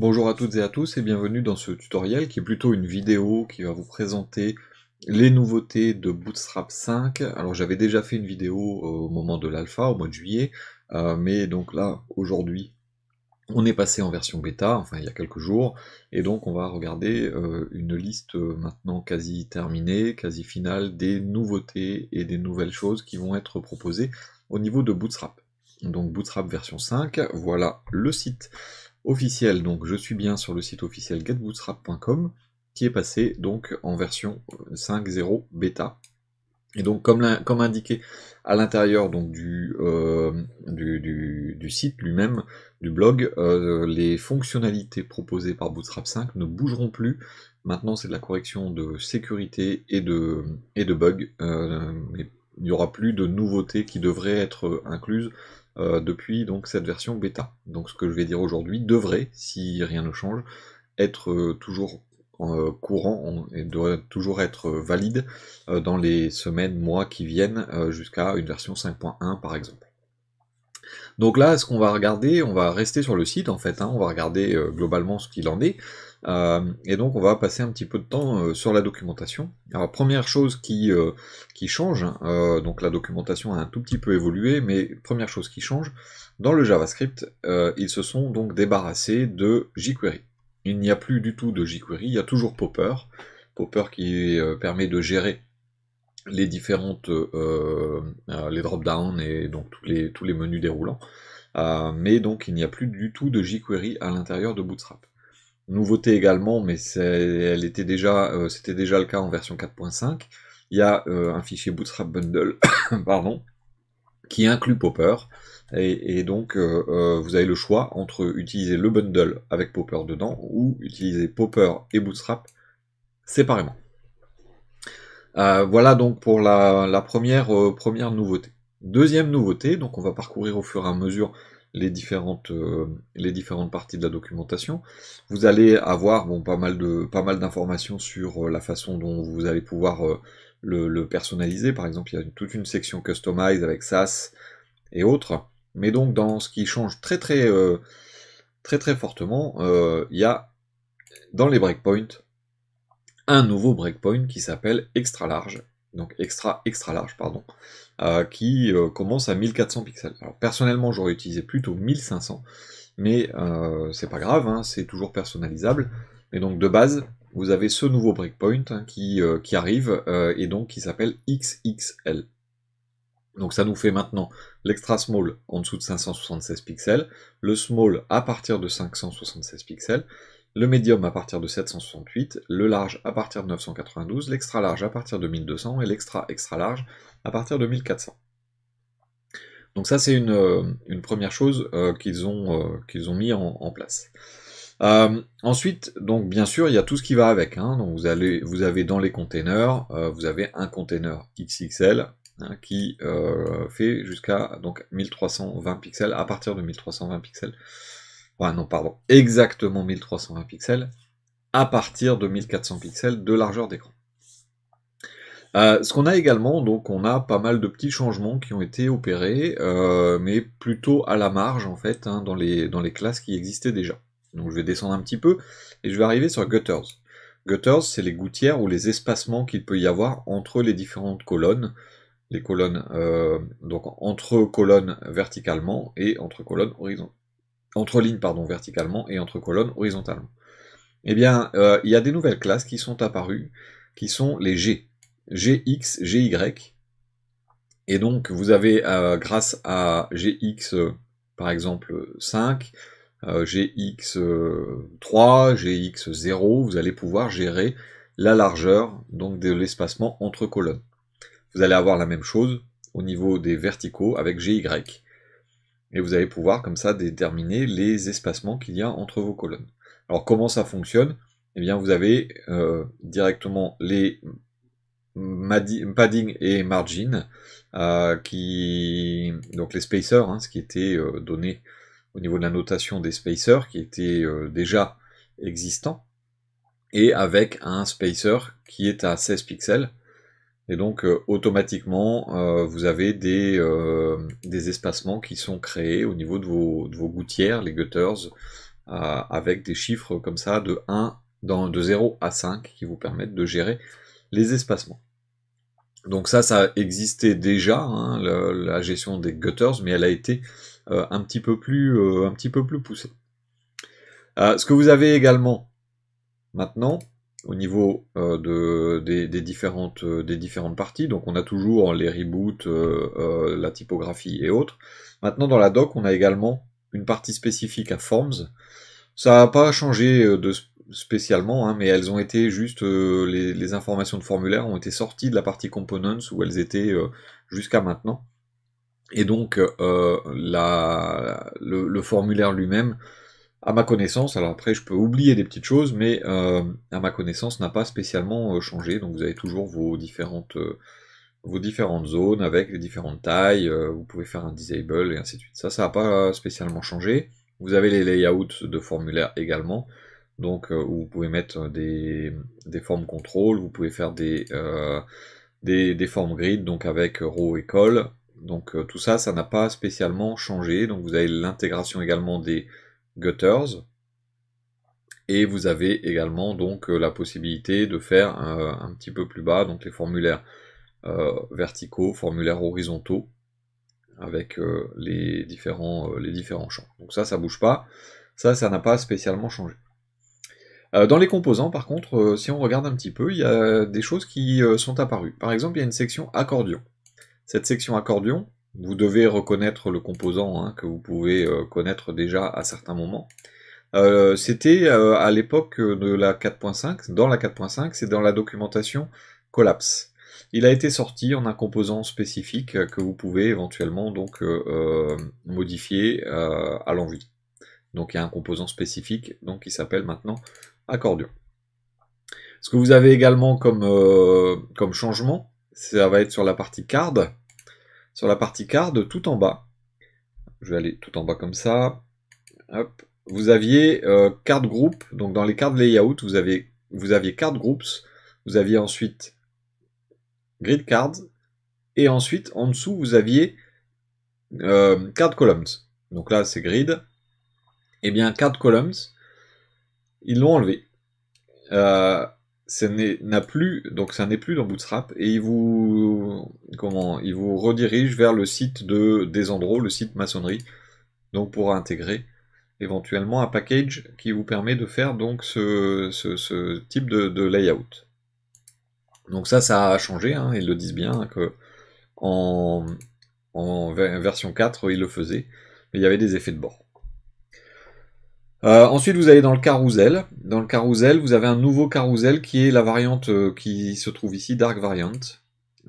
Bonjour à toutes et à tous et bienvenue dans ce tutoriel qui est plutôt une vidéo qui va vous présenter les nouveautés de Bootstrap 5. Alors j'avais déjà fait une vidéo euh, au moment de l'alpha, au mois de juillet, euh, mais donc là, aujourd'hui, on est passé en version bêta, enfin il y a quelques jours, et donc on va regarder euh, une liste maintenant quasi terminée, quasi finale, des nouveautés et des nouvelles choses qui vont être proposées au niveau de Bootstrap. Donc Bootstrap version 5, voilà le site officiel. Donc je suis bien sur le site officiel getbootstrap.com qui est passé donc en version 5.0 euh, bêta. Et donc comme, comme indiqué à l'intérieur donc euh, du, du, du, site lui-même, du blog, euh, les fonctionnalités proposées par Bootstrap 5 ne bougeront plus. Maintenant c'est de la correction de sécurité et de, et de bugs. il n'y aura plus de nouveautés qui devraient être incluses euh, depuis donc cette version bêta. Donc ce que je vais dire aujourd'hui devrait, si rien ne change, être euh, toujours en euh, courant et doit toujours être valide dans les semaines, mois qui viennent jusqu'à une version 5.1 par exemple. Donc là, ce qu'on va regarder, on va rester sur le site en fait, hein. on va regarder globalement ce qu'il en est. Euh, et donc on va passer un petit peu de temps euh, sur la documentation. Alors première chose qui, euh, qui change, donc la documentation a un tout petit peu évolué, mais première chose qui change, dans le JavaScript, ils se sont donc débarrassés de jQuery. Il n'y a plus du tout de jQuery, il y a toujours Popper, Popper qui permet de gérer les différentes les drop-downs et donc tous les, tous les menus déroulants. mais donc il n'y a plus du tout de jQuery à l'intérieur de Bootstrap. Nouveauté également, mais elle était déjà, euh, c'était déjà le cas en version 4.5. Il y a euh, un fichier Bootstrap Bundle, pardon, qui inclut Popper. Et, donc, euh, vous avez le choix entre utiliser le bundle avec Popper dedans ou utiliser Popper et Bootstrap séparément. voilà donc pour la, la première, première nouveauté. Deuxième nouveauté, donc on va parcourir au fur et à mesure les différentes, euh, les différentes parties de la documentation. Vous allez avoir bon, pas mal d'informations sur euh, la façon dont vous allez pouvoir euh, le, personnaliser. Par exemple, il y a toute une section customize avec SAS et autres. Mais donc dans ce qui change très très très très fortement, il y a dans les breakpoints un nouveau breakpoint qui s'appelle extra large. Donc extra extra large, pardon. Euh, qui euh, commence à 1400 pixels. Alors personnellement j'aurais utilisé plutôt 1500, mais euh, c'est pas grave, hein, c'est toujours personnalisable. Et donc de base, vous avez ce nouveau breakpoint hein, qui, qui, arrive et donc qui s'appelle XXL. Donc ça nous fait maintenant l'extra small en dessous de 576 pixels, le small à partir de 576 pixels, le médium à partir de 768, le large à partir de 992, l'extra large à partir de 1200 et l'extra extra large à partir de 1400. Donc ça c'est une, euh, première chose euh, euh, qu'ils ont, mis en, place. ensuite, donc bien sûr, il y a tout ce qui va avec. Hein. vous, avez dans les containers, vous avez un container XXL hein, qui fait jusqu'à 1320 pixels à partir de 1320 pixels non, pardon, exactement 1320 pixels à partir de 1400 pixels de largeur d'écran. Euh, ce qu'on a également, donc on a pas mal de petits changements qui ont été opérés, euh, mais plutôt à la marge en fait, hein, dans, les, dans les classes qui existaient déjà. Donc je vais descendre un petit peu et je vais arriver sur Gutters. Gutters, c'est les gouttières ou les espacements qu'il peut y avoir entre les différentes colonnes, les colonnes euh, donc entre colonnes verticalement et entre colonnes horizontales entre lignes pardon, verticalement et entre colonnes horizontalement. Eh bien, euh, il y a des nouvelles classes qui sont apparues, qui sont les G, GX, GY. Et donc, vous avez, euh, grâce à GX, euh, par exemple, 5, GX3, GX0, vous allez pouvoir gérer la largeur, donc de l'espacement entre colonnes. Vous allez avoir la même chose au niveau des verticaux avec GY et vous allez pouvoir comme ça déterminer les espacements qu'il y a entre vos colonnes. Alors comment ça fonctionne Eh bien vous avez euh, directement les padding et margin euh, qui donc les spacers, hein, ce qui était euh, donné au niveau de la notation des spacers, qui était déjà existant, et avec un spacer qui est à 16 pixels, et donc euh, automatiquement, euh, vous avez des, euh, des, espacements qui sont créés au niveau de vos, de vos gouttières, les gutters, avec des chiffres comme ça de 1, dans, de 0 à 5 qui vous permettent de gérer les espacements. Donc ça, ça existait déjà, hein, la, gestion des gutters, mais elle a été un, petit peu plus, un petit peu plus poussée. ce que vous avez également maintenant, au niveau euh, de, des, différentes, euh, des différentes parties. Donc on a toujours les reboots, euh, la typographie et autres. Maintenant dans la doc, on a également une partie spécifique à Forms. Ça n'a pas changé de spécialement, hein, mais elles ont été juste, les, informations de formulaire ont été sorties de la partie components où elles étaient jusqu'à maintenant. Et donc la, le, formulaire lui-même à ma connaissance, alors après je peux oublier des petites choses, mais euh, à ma connaissance n'a pas spécialement euh, changé. Donc vous avez toujours vos différentes, euh, vos différentes zones avec les différentes tailles, vous pouvez faire un disable et ainsi de suite. Ça, ça n'a pas spécialement changé. Vous avez les layouts de formulaire également, donc vous pouvez mettre des, des formes contrôle, vous pouvez faire des, des, des, formes grid, donc avec row et col. Donc tout ça, ça n'a pas spécialement changé. Donc vous avez l'intégration également des Gutters. Et vous avez également donc euh, la possibilité de faire un, petit peu plus bas, donc les formulaires euh, verticaux, formulaires horizontaux, avec euh, les, différents, les différents champs. Donc ça, ça bouge pas. Ça, ça n'a pas spécialement changé. Dans les composants, par contre, si on regarde un petit peu, il y a des choses qui sont apparues. Par exemple, il y a une section accordion. Cette section accordion, vous devez reconnaître le composant hein, que vous pouvez euh, connaître déjà à certains moments. Euh, c'était euh, à l'époque de la 4.5, dans la 4.5, c'est dans la documentation Collapse. Il a été sorti en un composant spécifique que vous pouvez éventuellement donc modifier à l'envie. Donc il y a un composant spécifique donc, qui s'appelle maintenant accordion. Ce que vous avez également comme, comme changement, ça va être sur la partie card sur la partie card tout en bas. Je vais aller tout en bas comme ça. Vous aviez euh, card group, donc dans les Cards layout, vous, avez, vous aviez card groups, vous aviez ensuite grid cards, et ensuite en dessous vous aviez euh, card columns. Donc là c'est grid. Et eh bien card columns, ils l'ont enlevé. Euh, ça n'a plus, donc ça n'est plus dans Bootstrap, et il vous, comment, il vous redirige vers le site de, des endroits, le site maçonnerie, donc pour intégrer éventuellement un package qui vous permet de faire donc ce, ce, type de, de, layout. Donc ça, ça a changé, hein, ils le disent bien, que en, en version 4, ils le faisaient, mais il y avait des effets de bord. Euh, ensuite, vous allez dans le carousel. Dans le carousel, vous avez un nouveau carousel qui est la variante euh, qui se trouve ici, Dark Variant.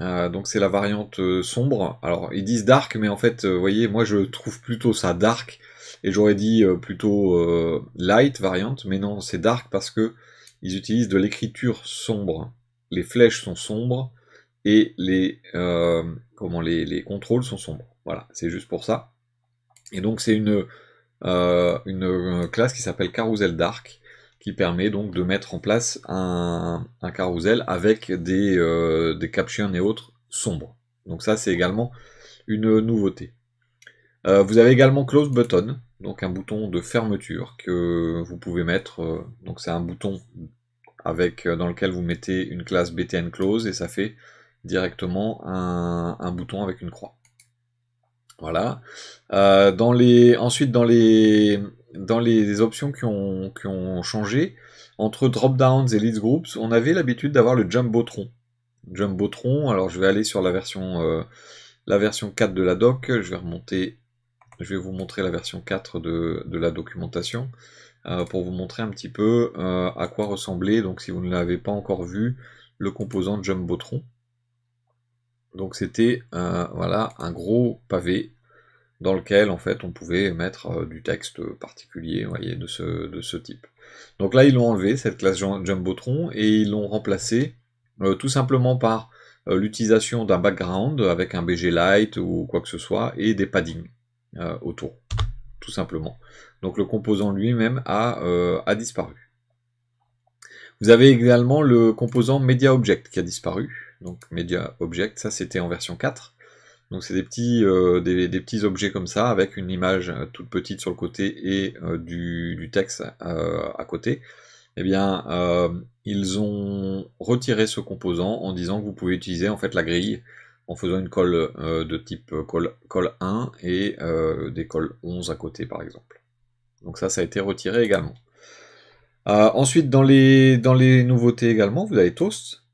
Euh, donc c'est la variante sombre. Alors ils disent dark, mais en fait, vous voyez, moi je trouve plutôt ça dark, et j'aurais dit plutôt light variante, mais non, c'est dark parce que ils utilisent de l'écriture sombre. Les flèches sont sombres et les comment les contrôles sont sombres. Voilà, c'est juste pour ça. Et donc c'est une euh, une classe qui s'appelle Carousel Dark, qui permet donc de mettre en place un, carousel avec des, euh, des captions et autres sombres. Donc ça c'est également une nouveauté. Euh, vous avez également Close Button, donc un bouton de fermeture que vous pouvez mettre. donc c'est un bouton avec, dans lequel vous mettez une classe BTN Close et ça fait directement un bouton avec une croix. Voilà. Euh, dans les, ensuite, dans les, dans les options qui ont, ont changé, entre drop-downs et leads groups, on avait l'habitude d'avoir le Jumbotron. Jumbotron, alors je vais aller sur la version, euh, la version 4 de la doc, je vais remonter, je vais vous montrer la version 4 de, la documentation, euh, pour vous montrer un petit peu euh, à quoi ressemblait, donc si vous ne l'avez pas encore vu, le composant Jumbotron. Donc c'était euh, voilà, un gros pavé dans lequel en fait on pouvait mettre euh, du texte particulier de, ce, de ce type. Donc là ils l'ont enlevé cette classe Jumbotron et ils l'ont remplacé euh, tout simplement par l'utilisation d'un background avec un BG Light ou quoi que ce soit et des paddings autour tout simplement. Donc le composant lui-même a, a disparu. Vous avez également le composant MediaObject qui a disparu donc Media Object, ça c'était en version 4. Donc c'est des petits, euh, des, petits objets comme ça, avec une image euh, toute petite sur le côté et euh, du, texte à côté. Eh bien, ils ont retiré ce composant en disant que vous pouvez utiliser en fait la grille en faisant une colle de type colle, 1 et des colles 11 à côté par exemple. Donc ça, ça a été retiré également. ensuite, dans les, dans les nouveautés également, vous avez Toast,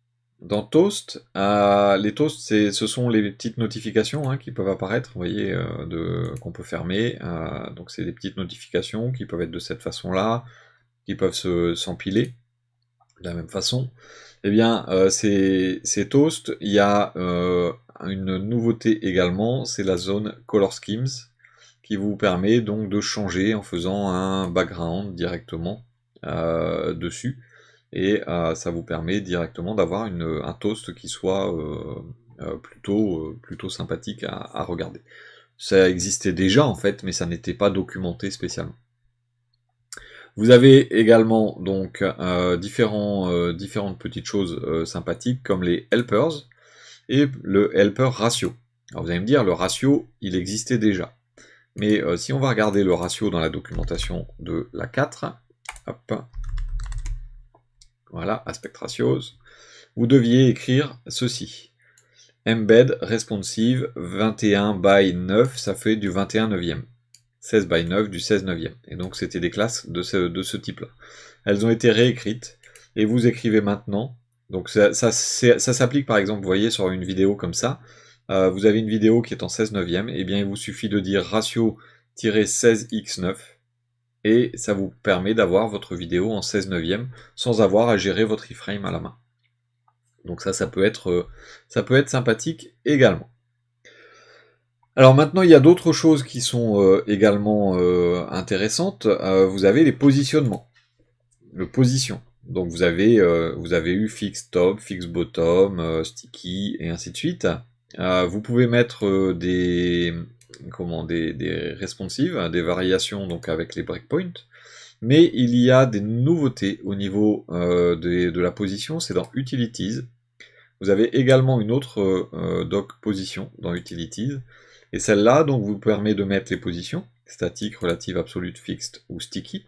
dans Toast, euh, les Toasts, ce sont les petites notifications hein, qui peuvent apparaître, vous voyez, euh, qu'on peut fermer. Euh, donc c'est des petites notifications qui peuvent être de cette façon-là, qui peuvent s'empiler de la même façon. Eh bien, ces, ces, Toasts, il y a une nouveauté également, c'est la zone Color Schemes, qui vous permet donc de changer en faisant un background directement dessus et euh, ça vous permet directement d'avoir euh, un toast qui soit euh, plutôt, plutôt sympathique à, regarder. Ça existait déjà en fait, mais ça n'était pas documenté spécialement. Vous avez également donc différents, différentes petites choses sympathiques comme les helpers et le helper ratio. Alors vous allez me dire, le ratio, il existait déjà. Mais si on va regarder le ratio dans la documentation de la 4, hop, voilà, aspect ratios, vous deviez écrire ceci. Embed responsive 21 by 9, ça fait du 21 neuvième. 16 by 9 du 16 9 neuvième. Et donc c'était des classes de ce, de ce type-là. Elles ont été réécrites et vous écrivez maintenant. Donc ça, ça, s'applique par exemple, vous voyez, sur une vidéo comme ça. Euh, vous avez une vidéo qui est en 16 neuvième, et eh bien il vous suffit de dire ratio-16x9 et ça vous permet d'avoir votre vidéo en 16 neuvième sans avoir à gérer votre iframe à la main. Donc ça, ça peut être, euh, ça peut être sympathique également. Alors maintenant, il y a d'autres choses qui sont euh, également euh, intéressantes. vous avez les positionnements, le position. Donc vous avez, vous avez eu fixe top, fixe bottom, sticky et ainsi de suite. vous pouvez mettre des, comment, des, responsives, hein, des variations donc avec les breakpoints. Mais il y a des nouveautés au niveau euh, de la position, c'est dans Utilities. Vous avez également une autre euh, euh, doc position dans Utilities. Et celle-là donc vous permet de mettre les positions, statiques, relatives, absolute, fixed ou sticky.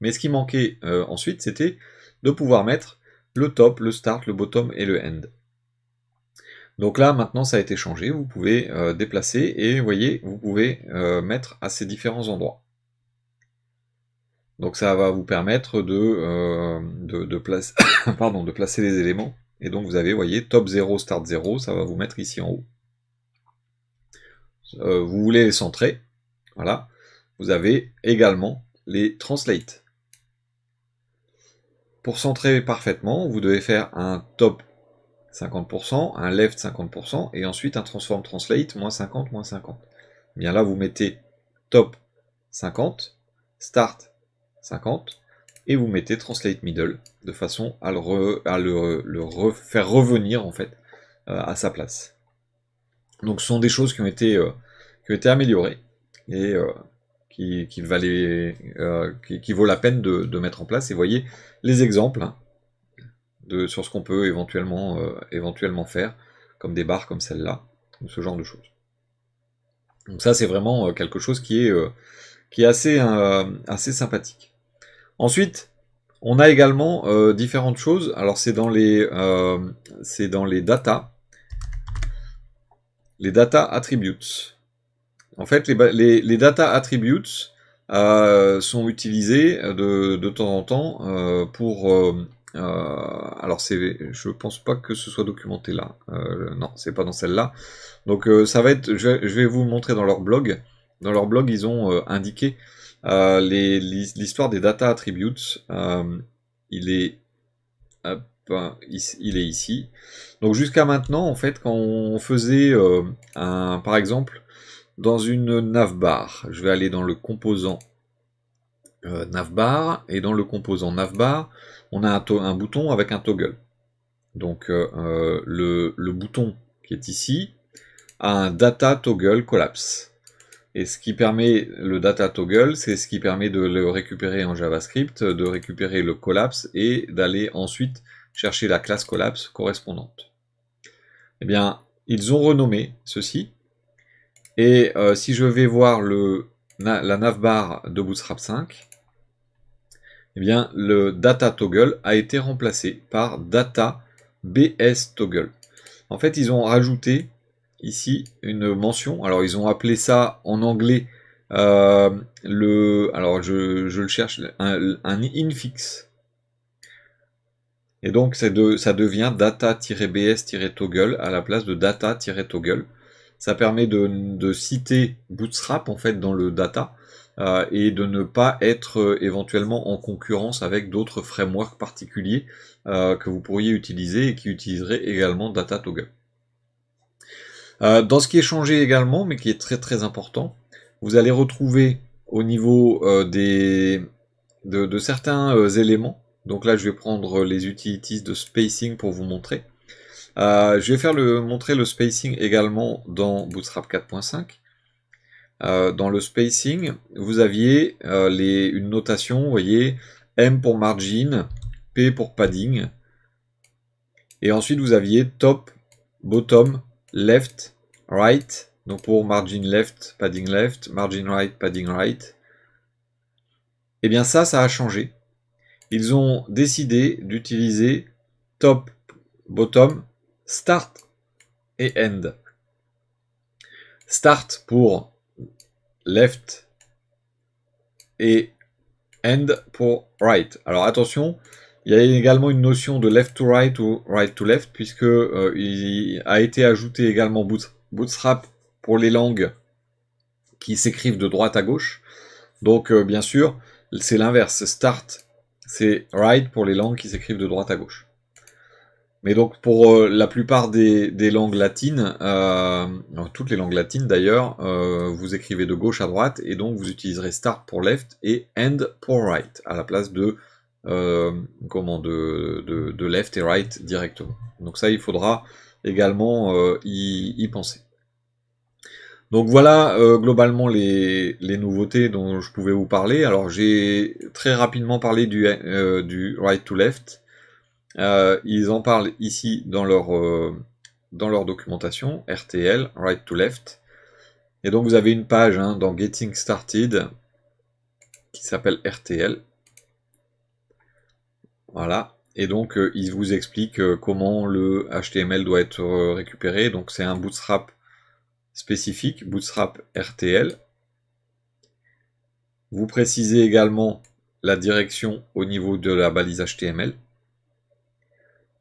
Mais ce qui manquait ensuite, c'était de pouvoir mettre le top, le start, le bottom et le end. Donc là, maintenant, ça a été changé. Vous pouvez euh, déplacer et vous voyez, vous pouvez euh, mettre à ces différents endroits. Donc ça va vous permettre de, euh, de, de placer les éléments. Et donc vous avez, vous voyez, top 0, start 0, ça va vous mettre ici en haut. vous voulez les centrer. Voilà. Vous avez également les translate. Pour centrer parfaitement, vous devez faire un top 50%, un left 50%, et ensuite un transform translate moins 50, moins 50. Eh bien là, vous mettez top 50, start 50, et vous mettez translate middle, de façon à le, faire revenir en fait euh, à sa place. Donc ce sont des choses qui ont été, euh, qui ont été améliorées et euh, qui, qui, qui, vaut la peine de, mettre en place. Et voyez les exemples. Hein sur ce qu'on peut éventuellement, euh, faire, comme des barres comme celle-là, ou ce genre de choses. Donc ça, c'est vraiment euh, quelque chose qui est, euh, qui est assez, assez sympathique. Ensuite, on a également différentes choses. Alors c'est dans les, c'est dans les data, les data attributes. En fait, les, les, data attributes, sont utilisés de, temps en temps pour, euh, alors c'est, je pense pas que ce soit documenté là. Euh, non, c'est pas dans celle-là. Donc euh, ça va être, je vais, vous montrer dans leur blog. Dans leur blog, ils ont indiqué l'histoire des data attributes. il est, il est ici. Donc jusqu'à maintenant, en fait, quand on faisait un, par exemple, dans une navbar, je vais aller dans le composant navbar et dans le composant navbar, on a un, bouton avec un toggle. Donc euh, euh, le, le, bouton qui est ici a un data toggle collapse. Et ce qui permet le data toggle, c'est ce qui permet de le récupérer en JavaScript, de récupérer le collapse et d'aller ensuite chercher la classe collapse correspondante. Eh bien, ils ont renommé ceci. Et euh, si je vais voir le, la navbar de Bootstrap 5, eh bien, le data toggle a été remplacé par data bs toggle. En fait, ils ont rajouté ici une mention. Alors, ils ont appelé ça en anglais euh, le. Alors, je, le cherche, un, infix. Et donc, ça devient data-bs-toggle à la place de data-toggle. Ça permet de, de, citer Bootstrap en fait dans le data euh, et de ne pas être euh, éventuellement en concurrence avec d'autres frameworks particuliers euh, que vous pourriez utiliser et qui utiliseraient également Datatoga. dans ce qui est changé également, mais qui est très très important, vous allez retrouver au niveau des, de, certains éléments. Donc là, je vais prendre les utilities de spacing pour vous montrer. je vais faire montrer le spacing également dans Bootstrap 4.5. Euh, dans le spacing, vous aviez euh, une notation, vous voyez, M pour margin, P pour padding. Et ensuite, vous aviez top, bottom, left, right. Donc pour margin left, padding left, margin right, padding right. Et eh bien ça, ça a changé. Ils ont décidé d'utiliser top, bottom, start et end. Start pour left et end pour right. Alors attention, il y a également une notion de left to right ou right to left, puisque euh, il a été ajouté également Bootstrap pour les langues qui s'écrivent de droite à gauche. Donc euh, bien sûr, c'est l'inverse. Start, c'est right pour les langues qui s'écrivent de droite à gauche. Mais donc pour euh, la plupart des, langues latines, euh, toutes les langues latines d'ailleurs, euh, vous écrivez de gauche à droite et donc vous utiliserez start pour left et end pour right à la place de comment de, left et right directement. Donc ça il faudra également y, penser. Donc voilà globalement les, nouveautés dont je pouvais vous parler. Alors j'ai très rapidement parlé du right to left. Euh, ils en parlent ici dans leur, euh, documentation, RTL, Right to Left. Et donc vous avez une page hein, dans Getting Started qui s'appelle RTL. Voilà. Et donc euh, ils vous expliquent comment le HTML doit être récupéré. Donc c'est un bootstrap spécifique, bootstrap RTL. Vous précisez également la direction au niveau de la balise HTML.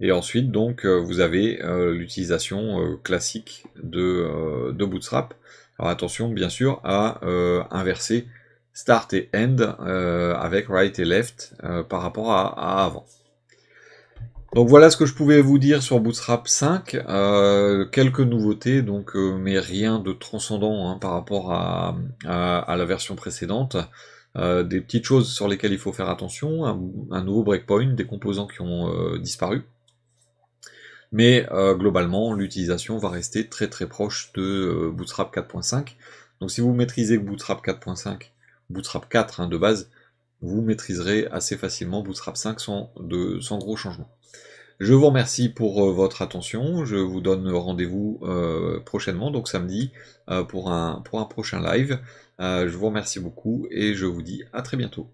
Et ensuite, donc, euh, vous avez euh, l'utilisation euh, classique de, Bootstrap. Alors attention, bien sûr, à inverser start et end avec right et left par rapport à, avant. Donc voilà ce que je pouvais vous dire sur Bootstrap 5. quelques nouveautés, donc, mais rien de transcendant hein, par rapport à, la version précédente. des petites choses sur lesquelles il faut faire attention, un, nouveau breakpoint, des composants qui ont disparu, mais euh, globalement l'utilisation va rester très très proche de euh, Bootstrap 4.5. Donc si vous maîtrisez Bootstrap 4.5, Bootstrap 4 hein, de base, vous maîtriserez assez facilement Bootstrap 5 sans, gros changements. Je vous remercie pour euh, votre attention. Je vous donne rendez-vous prochainement, donc samedi, pour, un, prochain live. je vous remercie beaucoup et je vous dis à très bientôt.